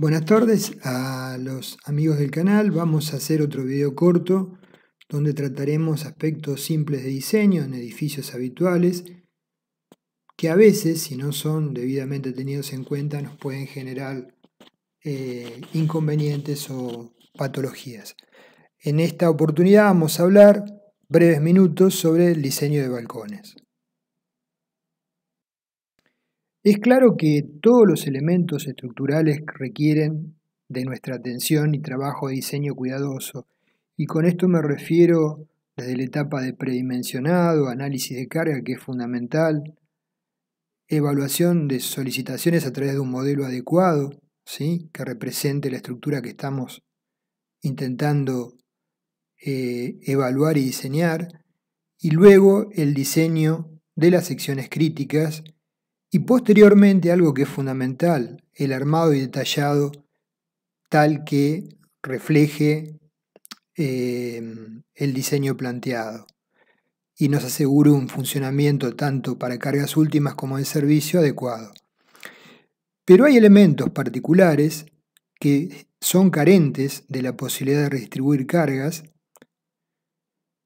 Buenas tardes a los amigos del canal, vamos a hacer otro video corto donde trataremos aspectos simples de diseño en edificios habituales que a veces, si no son debidamente tenidos en cuenta, nos pueden generar eh, inconvenientes o patologías. En esta oportunidad vamos a hablar breves minutos sobre el diseño de balcones. Es claro que todos los elementos estructurales requieren de nuestra atención y trabajo de diseño cuidadoso, y con esto me refiero desde la etapa de predimensionado, análisis de carga que es fundamental, evaluación de solicitaciones a través de un modelo adecuado, ¿sí? que represente la estructura que estamos intentando eh, evaluar y diseñar, y luego el diseño de las secciones críticas y posteriormente algo que es fundamental, el armado y detallado tal que refleje eh, el diseño planteado y nos asegure un funcionamiento tanto para cargas últimas como de servicio adecuado. Pero hay elementos particulares que son carentes de la posibilidad de redistribuir cargas,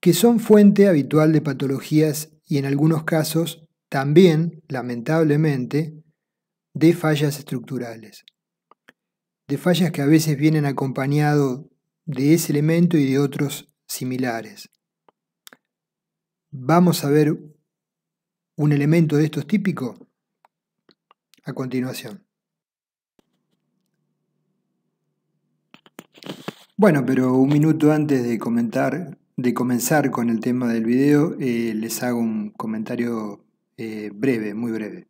que son fuente habitual de patologías y en algunos casos también, lamentablemente, de fallas estructurales. De fallas que a veces vienen acompañado de ese elemento y de otros similares. Vamos a ver un elemento de estos típico a continuación. Bueno, pero un minuto antes de comentar, de comenzar con el tema del video, eh, les hago un comentario eh, breve, muy breve.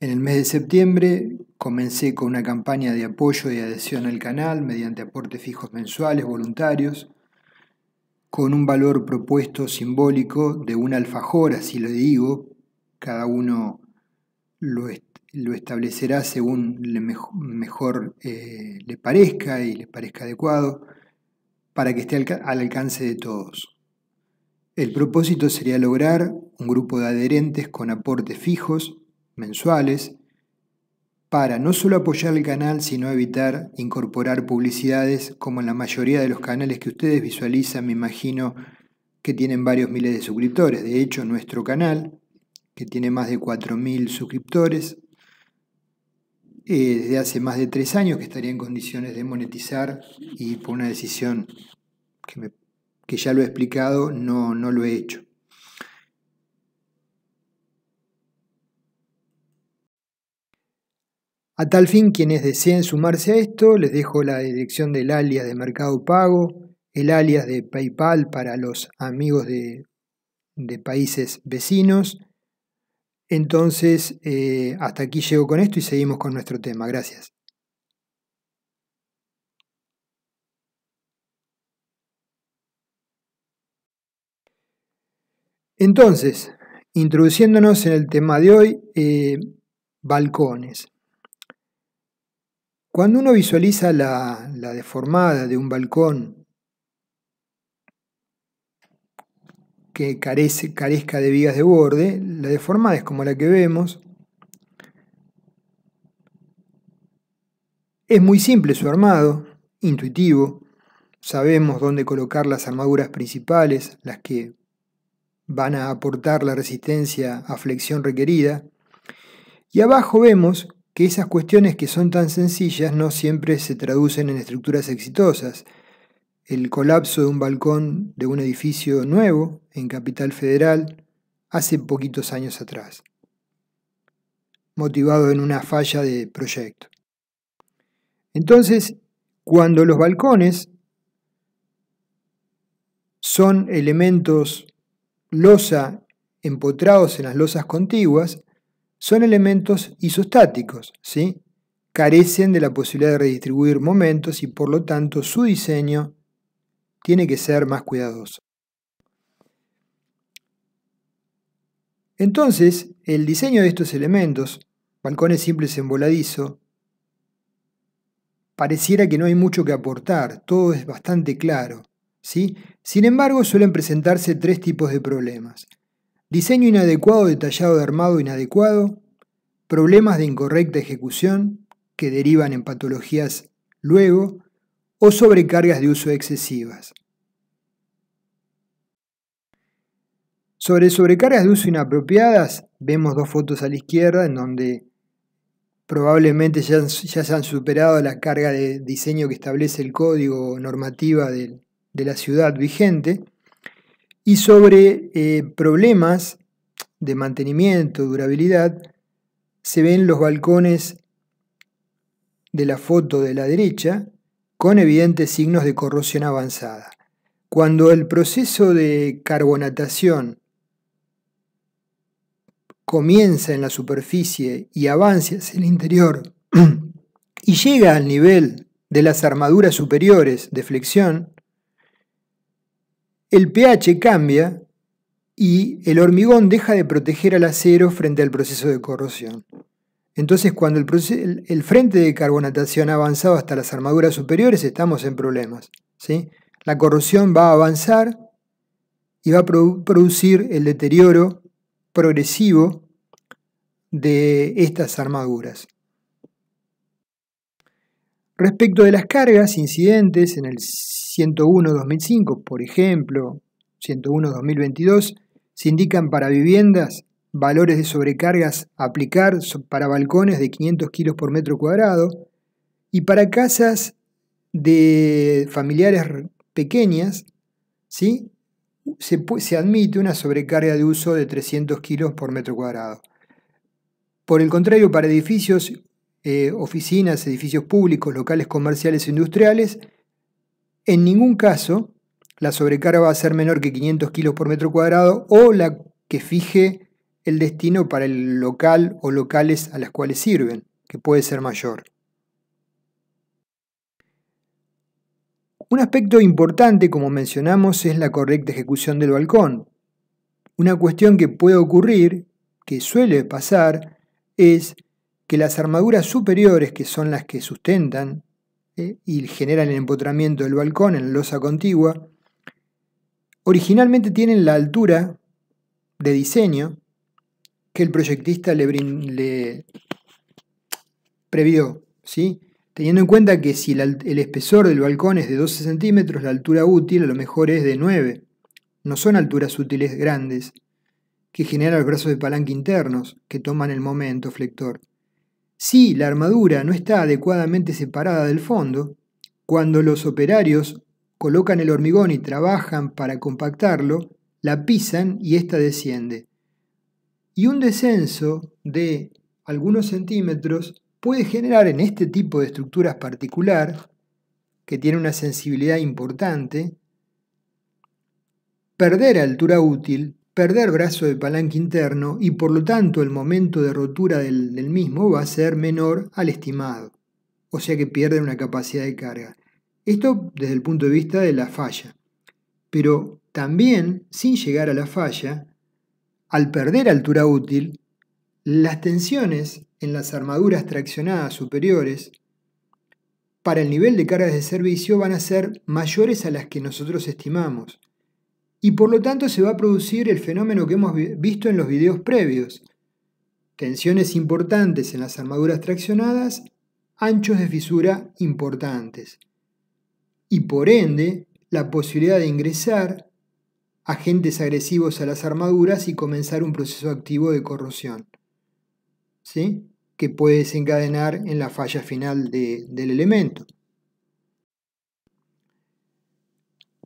En el mes de septiembre comencé con una campaña de apoyo y adhesión al canal mediante aportes fijos mensuales voluntarios, con un valor propuesto simbólico de un alfajor, así lo digo, cada uno lo, establecerá según le mejor eh, le parezca y le parezca adecuado, para que esté al alcance de todos. El propósito sería lograr un grupo de adherentes con aportes fijos, mensuales, para no solo apoyar el canal, sino evitar incorporar publicidades como en la mayoría de los canales que ustedes visualizan, me imagino que tienen varios miles de suscriptores. De hecho, nuestro canal, que tiene más de 4.000 suscriptores, eh, desde hace más de tres años que estaría en condiciones de monetizar y por una decisión que me que ya lo he explicado, no, no lo he hecho. A tal fin, quienes deseen sumarse a esto, les dejo la dirección del alias de Mercado Pago, el alias de PayPal para los amigos de, de países vecinos. Entonces, eh, hasta aquí llego con esto y seguimos con nuestro tema. Gracias. Entonces, introduciéndonos en el tema de hoy, eh, balcones. Cuando uno visualiza la, deformada de un balcón que carece, carezca de vigas de borde, la deformada es como la que vemos. Es muy simple su armado, intuitivo. Sabemos dónde colocar las armaduras principales, las que van a aportar la resistencia a flexión requerida. Y abajo vemos que esas cuestiones que son tan sencillas no siempre se traducen en estructuras exitosas. El colapso de un balcón de un edificio nuevo en Capital Federal hace poquitos años atrás, motivado en una falla de proyecto. Entonces, cuando los balcones son elementos losa empotrados en las losas contiguas, son elementos isostáticos, ¿sí? carecen de la posibilidad de redistribuir momentos y por lo tanto su diseño tiene que ser más cuidadoso. Entonces, el diseño de estos elementos, balcones simples en voladizo, pareciera que no hay mucho que aportar, todo es bastante claro, ¿sí? Sin embargo, suelen presentarse tres tipos de problemas. Diseño inadecuado detallado de armado inadecuado, problemas de incorrecta ejecución que derivan en patologías luego, o sobrecargas de uso excesivas. Sobre sobrecargas de uso inapropiadas, vemos dos fotos a la izquierda en donde probablemente ya, se han superado la carga de diseño que establece el código normativa del, de la ciudad vigente y sobre eh, problemas de mantenimiento, durabilidad, se ven los balcones de la foto de la derecha con evidentes signos de corrosión avanzada. Cuando el proceso de carbonatación comienza en la superficie y avanza hacia el interior y llega al nivel de las armaduras superiores de flexión, el pH cambia y el hormigón deja de proteger al acero frente al proceso de corrosión. Entonces, cuando el, frente de carbonatación ha avanzado hasta las armaduras superiores, estamos en problemas. ¿sí? La corrosión va a avanzar y va a producir el deterioro progresivo de estas armaduras. Respecto de las cargas incidentes en el 101-2005, por ejemplo, 101-2022, se indican para viviendas valores de sobrecargas aplicar para balcones de 500 kilos por metro cuadrado y para casas de familiares pequeñas, ¿sí? se, se admite una sobrecarga de uso de 300 kilos por metro cuadrado. Por el contrario, para edificios eh, oficinas, edificios públicos, locales comerciales e industriales, en ningún caso la sobrecarga va a ser menor que 500 kilos por metro cuadrado o la que fije el destino para el local o locales a las cuales sirven, que puede ser mayor. Un aspecto importante, como mencionamos, es la correcta ejecución del balcón. Una cuestión que puede ocurrir, que suele pasar, es que las armaduras superiores, que son las que sustentan ¿eh? y generan el empotramiento del balcón en la losa contigua, originalmente tienen la altura de diseño que el proyectista le, le previó, ¿sí? teniendo en cuenta que si el, espesor del balcón es de 12 centímetros, la altura útil a lo mejor es de 9. No son alturas útiles grandes que generan los brazos de palanca internos que toman el momento flector. Si la armadura no está adecuadamente separada del fondo, cuando los operarios colocan el hormigón y trabajan para compactarlo, la pisan y ésta desciende. Y un descenso de algunos centímetros puede generar en este tipo de estructuras particular, que tiene una sensibilidad importante, perder altura útil perder brazo de palanque interno y por lo tanto el momento de rotura del, del mismo va a ser menor al estimado, o sea que pierde una capacidad de carga. Esto desde el punto de vista de la falla. Pero también, sin llegar a la falla, al perder altura útil, las tensiones en las armaduras traccionadas superiores para el nivel de cargas de servicio van a ser mayores a las que nosotros estimamos y por lo tanto se va a producir el fenómeno que hemos visto en los videos previos. Tensiones importantes en las armaduras traccionadas, anchos de fisura importantes. Y por ende, la posibilidad de ingresar agentes agresivos a las armaduras y comenzar un proceso activo de corrosión. ¿Sí? Que puede desencadenar en la falla final del elemento.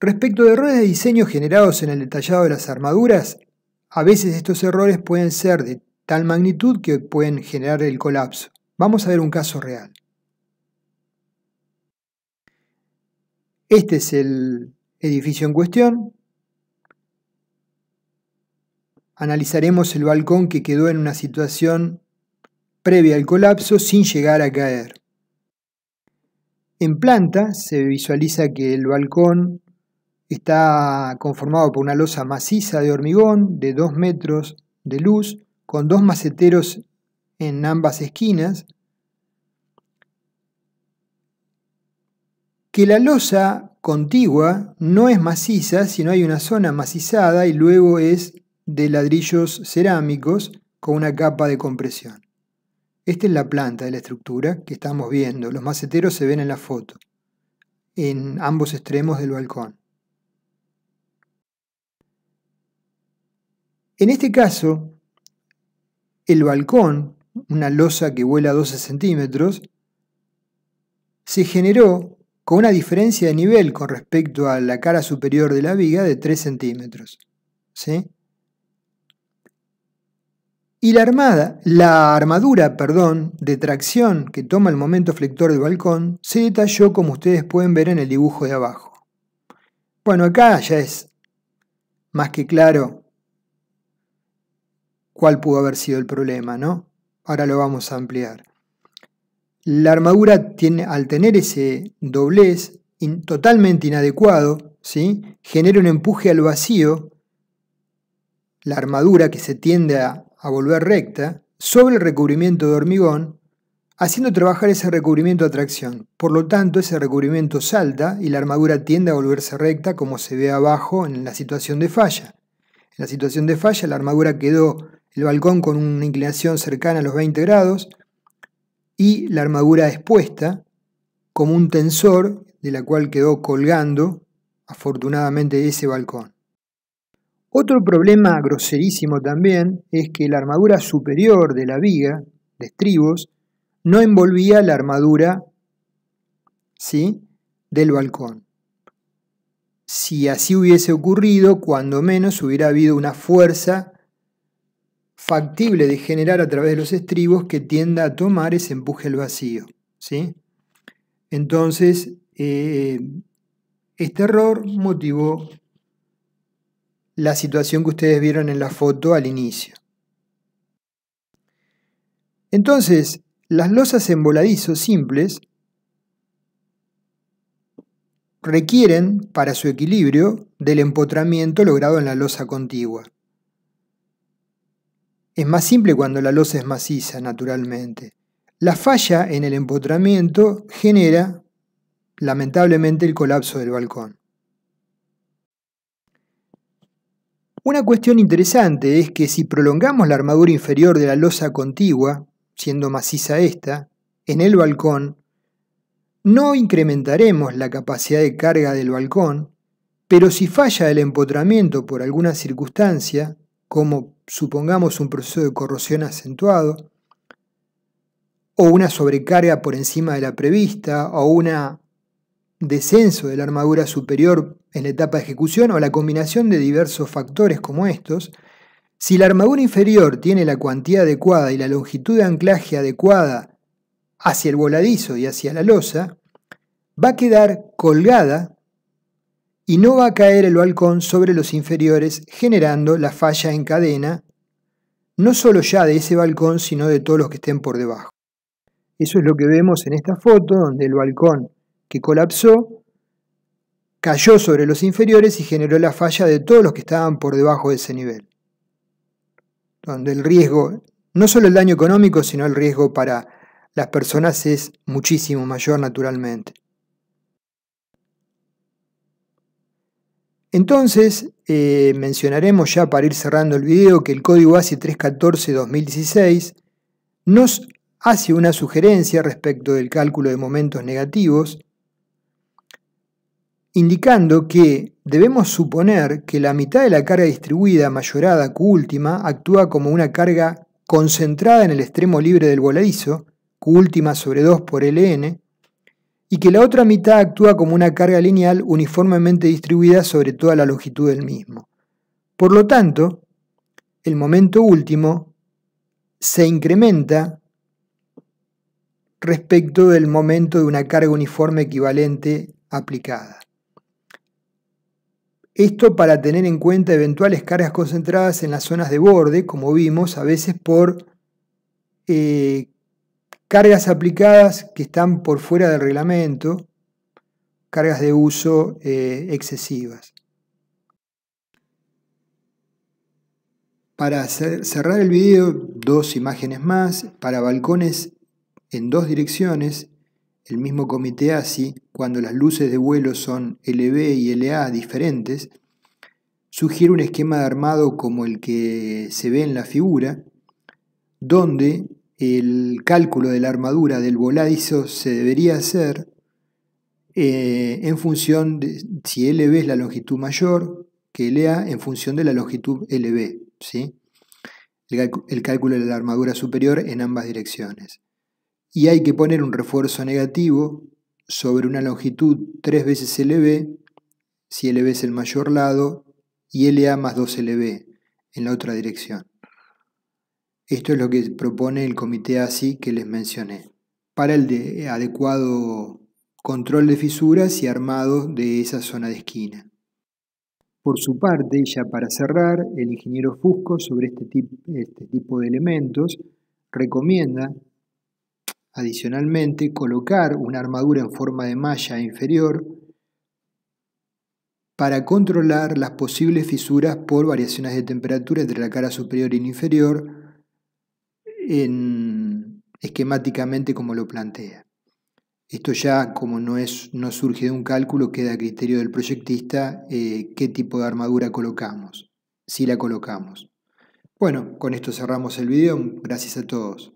Respecto de errores de diseño generados en el detallado de las armaduras, a veces estos errores pueden ser de tal magnitud que pueden generar el colapso. Vamos a ver un caso real. Este es el edificio en cuestión. Analizaremos el balcón que quedó en una situación previa al colapso sin llegar a caer. En planta se visualiza que el balcón Está conformado por una losa maciza de hormigón de 2 metros de luz, con dos maceteros en ambas esquinas. Que la losa contigua no es maciza, sino hay una zona macizada y luego es de ladrillos cerámicos con una capa de compresión. Esta es la planta de la estructura que estamos viendo. Los maceteros se ven en la foto, en ambos extremos del balcón. En este caso, el balcón, una losa que vuela 12 centímetros, se generó con una diferencia de nivel con respecto a la cara superior de la viga de 3 centímetros. ¿sí? Y la, armada, la armadura perdón, de tracción que toma el momento flector del balcón se detalló como ustedes pueden ver en el dibujo de abajo. Bueno, acá ya es más que claro cuál pudo haber sido el problema, ¿no? Ahora lo vamos a ampliar. La armadura tiene, al tener ese doblez totalmente inadecuado, ¿sí? genera un empuje al vacío, la armadura que se tiende a, volver recta, sobre el recubrimiento de hormigón, haciendo trabajar ese recubrimiento a tracción. Por lo tanto, ese recubrimiento salta y la armadura tiende a volverse recta como se ve abajo en la situación de falla. En la situación de falla, la armadura quedó el balcón con una inclinación cercana a los 20 grados y la armadura expuesta como un tensor de la cual quedó colgando afortunadamente ese balcón. Otro problema groserísimo también es que la armadura superior de la viga de estribos no envolvía la armadura ¿sí? del balcón. Si así hubiese ocurrido, cuando menos hubiera habido una fuerza factible de generar a través de los estribos que tienda a tomar ese empuje al vacío. ¿sí? Entonces, eh, este error motivó la situación que ustedes vieron en la foto al inicio. Entonces, las losas en voladizo simples requieren para su equilibrio del empotramiento logrado en la losa contigua. Es más simple cuando la losa es maciza, naturalmente. La falla en el empotramiento genera, lamentablemente, el colapso del balcón. Una cuestión interesante es que si prolongamos la armadura inferior de la losa contigua, siendo maciza esta, en el balcón, no incrementaremos la capacidad de carga del balcón, pero si falla el empotramiento por alguna circunstancia, como supongamos un proceso de corrosión acentuado, o una sobrecarga por encima de la prevista, o un descenso de la armadura superior en la etapa de ejecución, o la combinación de diversos factores como estos, si la armadura inferior tiene la cuantía adecuada y la longitud de anclaje adecuada hacia el voladizo y hacia la losa, va a quedar colgada y no va a caer el balcón sobre los inferiores generando la falla en cadena, no solo ya de ese balcón, sino de todos los que estén por debajo. Eso es lo que vemos en esta foto, donde el balcón que colapsó cayó sobre los inferiores y generó la falla de todos los que estaban por debajo de ese nivel. Donde el riesgo, no solo el daño económico, sino el riesgo para las personas es muchísimo mayor naturalmente. Entonces, eh, mencionaremos ya para ir cerrando el video que el código ASI 314-2016 nos hace una sugerencia respecto del cálculo de momentos negativos, indicando que debemos suponer que la mitad de la carga distribuida mayorada Q última actúa como una carga concentrada en el extremo libre del voladizo, Q última sobre 2 por LN, y que la otra mitad actúa como una carga lineal uniformemente distribuida sobre toda la longitud del mismo. Por lo tanto, el momento último se incrementa respecto del momento de una carga uniforme equivalente aplicada. Esto para tener en cuenta eventuales cargas concentradas en las zonas de borde, como vimos, a veces por eh, cargas aplicadas que están por fuera del reglamento, cargas de uso eh, excesivas. Para cerrar el video, dos imágenes más. Para balcones en dos direcciones, el mismo comité ASI, cuando las luces de vuelo son LB y LA diferentes, sugiere un esquema de armado como el que se ve en la figura, donde el cálculo de la armadura del voladizo se debería hacer eh, en función de si LB es la longitud mayor que LA en función de la longitud LB, ¿sí? el, el cálculo de la armadura superior en ambas direcciones. Y hay que poner un refuerzo negativo sobre una longitud 3 veces LB, si LB es el mayor lado, y LA más 2LB en la otra dirección. Esto es lo que propone el comité ASI que les mencioné, para el eh, adecuado control de fisuras y armado de esa zona de esquina. Por su parte, ya para cerrar, el ingeniero Fusco sobre este, este, tipo de elementos recomienda adicionalmente colocar una armadura en forma de malla inferior para controlar las posibles fisuras por variaciones de temperatura entre la cara superior y inferior esquemáticamente como lo plantea. Esto ya, como no, es, no surge de un cálculo, queda a criterio del proyectista eh, qué tipo de armadura colocamos, si la colocamos. Bueno, con esto cerramos el video. Gracias a todos.